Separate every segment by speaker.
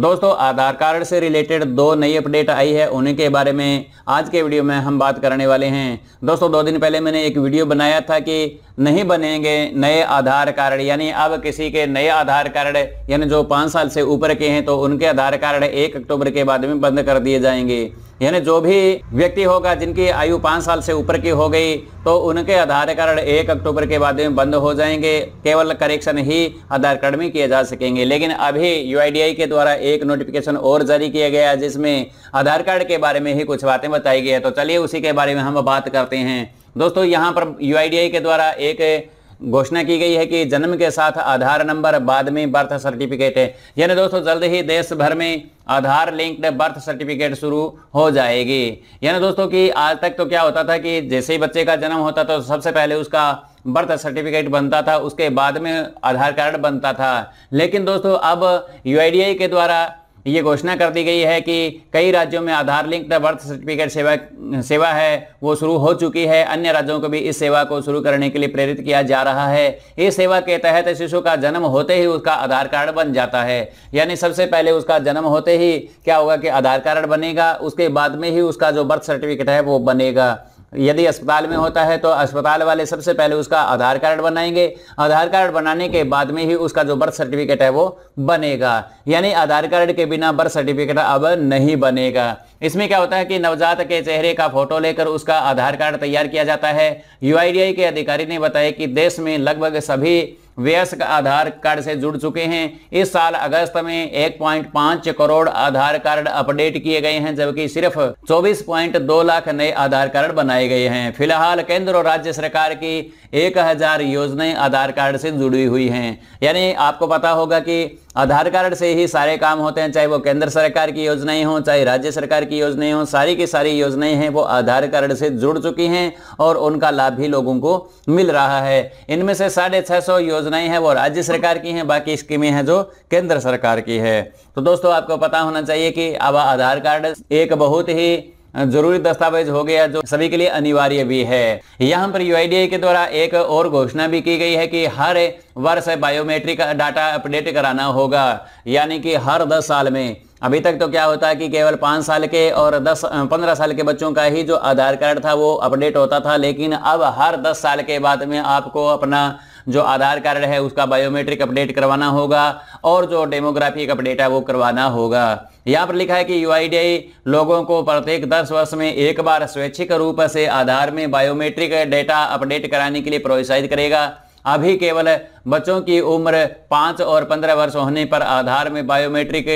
Speaker 1: दोस्तों आधार कार्ड से रिलेटेड दो नई अपडेट आई है उन्हीं के बारे में आज के वीडियो में हम बात करने वाले हैं दोस्तों दो दिन पहले मैंने एक वीडियो बनाया था कि नहीं बनेंगे नए आधार कार्ड यानी अब किसी के नए आधार कार्ड यानी जो पाँच साल से ऊपर के हैं तो उनके आधार कार्ड एक अक्टूबर के बाद में बंद कर दिए जाएंगे यानी जो भी व्यक्ति होगा जिनकी आयु पाँच साल से ऊपर की हो गई तो उनके आधार कार्ड एक अक्टूबर के बाद में बंद हो जाएंगे केवल करेक्शन ही आधार कार्ड में किए जा सकेंगे लेकिन अभी यू के द्वारा एक नोटिफिकेशन और जारी किया गया है जिसमें आधार कार्ड के बारे में ही कुछ बातें बताई गई है तो चलिए उसी के बारे में हम बात करते हैं दोस्तों यहाँ पर यू के द्वारा एक घोषणा की गई है कि जन्म के साथ आधार नंबर बाद में बर्थ सर्टिफिकेट है यानी दोस्तों जल्द ही देश भर में आधार लिंक्ड बर्थ सर्टिफिकेट शुरू हो जाएगी यानी दोस्तों कि आज तक तो क्या होता था कि जैसे ही बच्चे का जन्म होता तो सबसे पहले उसका बर्थ सर्टिफिकेट बनता था उसके बाद में आधार कार्ड बनता था लेकिन दोस्तों अब यू के द्वारा ये घोषणा कर दी गई है कि कई राज्यों में आधार लिंक्ड बर्थ सर्टिफिकेट सेवा सेवा है वो शुरू हो चुकी है अन्य राज्यों को भी इस सेवा को शुरू करने के लिए प्रेरित किया जा रहा है इस सेवा के तहत शिशु का जन्म होते ही उसका आधार कार्ड बन जाता है यानी सबसे पहले उसका जन्म होते ही क्या होगा कि आधार कार्ड बनेगा उसके बाद में ही उसका जो बर्थ सर्टिफिकेट है वो बनेगा यदि अस्पताल में होता है तो अस्पताल वाले सबसे पहले उसका आधार कार्ड बनाएंगे आधार कार्ड बनाने के बाद में ही उसका जो बर्थ सर्टिफिकेट है वो बनेगा यानी आधार कार्ड के बिना बर्थ सर्टिफिकेट अब नहीं बनेगा इसमें क्या होता है कि नवजात के चेहरे का फोटो लेकर उसका आधार कार्ड तैयार किया जाता है यूआईडीआई के अधिकारी ने बताया कि देश में लगभग सभी वयस्क आधार कार्ड से जुड़ चुके हैं इस साल अगस्त में 1.5 करोड़ आधार कार्ड अपडेट किए गए हैं जबकि सिर्फ 24.2 लाख नए आधार कार्ड बनाए गए हैं फिलहाल केंद्र और राज्य सरकार की 1000 योजनाएं आधार कार्ड से जुड़ी हुई हैं यानी आपको पता होगा कि आधार कार्ड से ही सारे काम होते हैं चाहे वो केंद्र सरकार की योजनाएं हों चाहे राज्य सरकार की योजनाएं हों सारी की सारी योजनाएं हैं वो आधार कार्ड से जुड़ चुकी हैं और उनका लाभ भी लोगों को मिल रहा है इनमें से साढ़े छः सौ योजना योजनाएं हैं वो राज्य सरकार की हैं बाकी स्कीमें हैं जो केंद्र सरकार की है तो दोस्तों आपको पता होना चाहिए कि अब आधार कार्ड एक बहुत ही जरूरी दस्तावेज हो गया जो सभी के लिए अनिवार्य भी है यहाँ पर यू के द्वारा एक और घोषणा भी की गई है कि हर वर्ष बायोमेट्रिक डाटा अपडेट कराना होगा यानी कि हर 10 साल में अभी तक तो क्या होता है कि केवल पाँच साल के और दस पंद्रह साल के बच्चों का ही जो आधार कार्ड था वो अपडेट होता था लेकिन अब हर दस साल के बाद में आपको अपना जो आधार कार्ड है उसका बायोमेट्रिक अपडेट करवाना होगा और जो डेमोग्राफिक अपडेट है वो करवाना होगा यहाँ पर लिखा है कि यू लोगों को प्रत्येक दस वर्ष में एक बार स्वैच्छिक रूप से आधार में बायोमेट्रिक डेटा अपडेट कराने के लिए प्रोत्साहित करेगा अभी केवल बच्चों की उम्र पाँच और पंद्रह वर्ष होने पर आधार में बायोमेट्रिक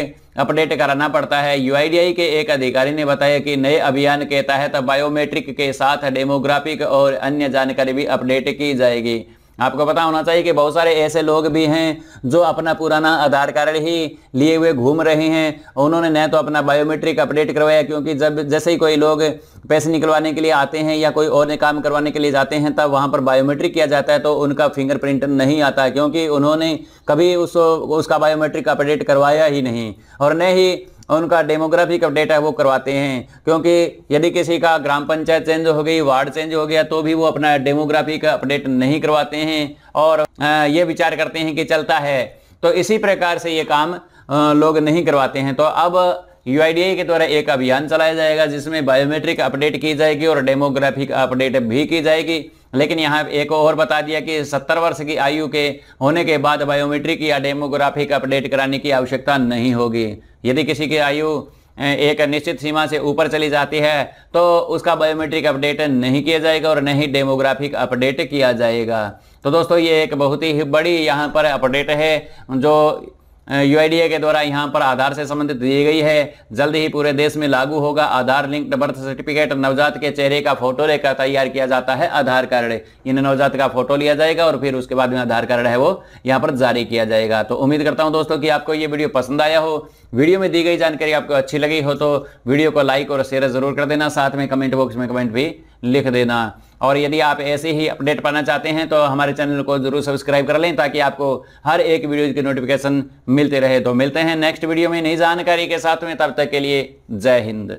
Speaker 1: अपडेट कराना पड़ता है यू के एक अधिकारी ने बताया कि नए अभियान के तहत बायोमेट्रिक के साथ डेमोग्राफिक और अन्य जानकारी भी अपडेट की जाएगी आपको पता होना चाहिए कि बहुत सारे ऐसे लोग भी हैं जो अपना पुराना आधार कार्ड ही लिए हुए घूम रहे हैं उन्होंने न तो अपना बायोमेट्रिक अपडेट करवाया क्योंकि जब जैसे ही कोई लोग पैसे निकलवाने के लिए आते हैं या कोई और काम करवाने के लिए जाते हैं तब वहाँ पर बायोमेट्रिक किया जाता है तो उनका फिंगरप्रिंट नहीं आता क्योंकि उन्होंने कभी उस उसका बायोमेट्रिक अपडेट करवाया ही नहीं और न ही उनका डेमोग्राफिक अपडेट है वो करवाते हैं क्योंकि यदि किसी का ग्राम पंचायत चेंज हो गई वार्ड चेंज हो गया तो भी वो अपना डेमोग्राफिक अपडेट नहीं करवाते हैं और ये विचार करते हैं कि चलता है तो इसी प्रकार से ये काम लोग नहीं करवाते हैं तो अब यू के द्वारा एक अभियान चलाया जाएगा जिसमें बायोमेट्रिक अपडेट की जाएगी और डेमोग्राफिक अपडेट भी की जाएगी लेकिन यहाँ एक और बता दिया कि 70 वर्ष की आयु के होने के बाद बायोमेट्रिक या डेमोग्राफिक अपडेट कराने की आवश्यकता नहीं होगी यदि किसी की आयु एक निश्चित सीमा से ऊपर चली जाती है तो उसका बायोमेट्रिक अपडेट नहीं किया जाएगा और नहीं डेमोग्राफिक अपडेट किया जाएगा तो दोस्तों ये एक बहुत ही बड़ी यहाँ पर अपडेट है जो यूआईडीए के द्वारा यहां पर आधार से संबंधित दी गई है जल्द ही पूरे देश में लागू होगा आधार लिंक्ड बर्थ सर्टिफिकेट नवजात के चेहरे का फोटो लेकर तैयार किया जाता है आधार कार्ड इन नवजात का फोटो लिया जाएगा और फिर उसके बाद में आधार कार्ड है वो यहाँ पर जारी किया जाएगा तो उम्मीद करता हूँ दोस्तों की आपको ये वीडियो पसंद आया हो वीडियो में दी गई जानकारी आपको अच्छी लगी हो तो वीडियो को लाइक और शेयर जरूर कर देना साथ में कमेंट बॉक्स में कमेंट भी लिख देना और यदि आप ऐसे ही अपडेट पाना चाहते हैं तो हमारे चैनल को ज़रूर सब्सक्राइब कर लें ताकि आपको हर एक वीडियो की नोटिफिकेशन मिलते रहे तो मिलते हैं नेक्स्ट वीडियो में नई जानकारी के साथ में तब तक के लिए जय हिंद